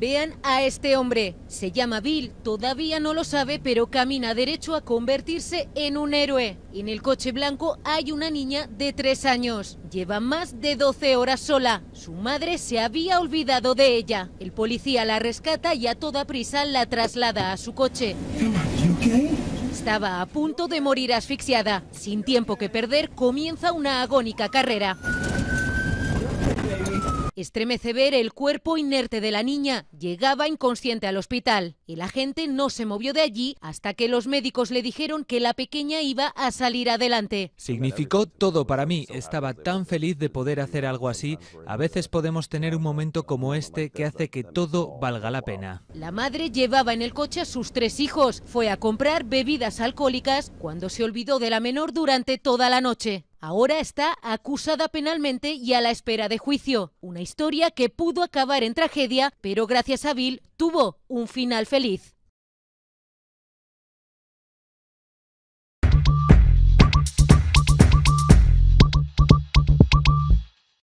Vean a este hombre. Se llama Bill, todavía no lo sabe, pero camina derecho a convertirse en un héroe. En el coche blanco hay una niña de tres años. Lleva más de 12 horas sola. Su madre se había olvidado de ella. El policía la rescata y a toda prisa la traslada a su coche. Estaba a punto de morir asfixiada. Sin tiempo que perder, comienza una agónica carrera. Estremece ver el cuerpo inerte de la niña. Llegaba inconsciente al hospital. la gente no se movió de allí hasta que los médicos le dijeron que la pequeña iba a salir adelante. Significó todo para mí. Estaba tan feliz de poder hacer algo así. A veces podemos tener un momento como este que hace que todo valga la pena. La madre llevaba en el coche a sus tres hijos. Fue a comprar bebidas alcohólicas cuando se olvidó de la menor durante toda la noche ahora está acusada penalmente y a la espera de juicio. Una historia que pudo acabar en tragedia, pero gracias a Bill tuvo un final feliz.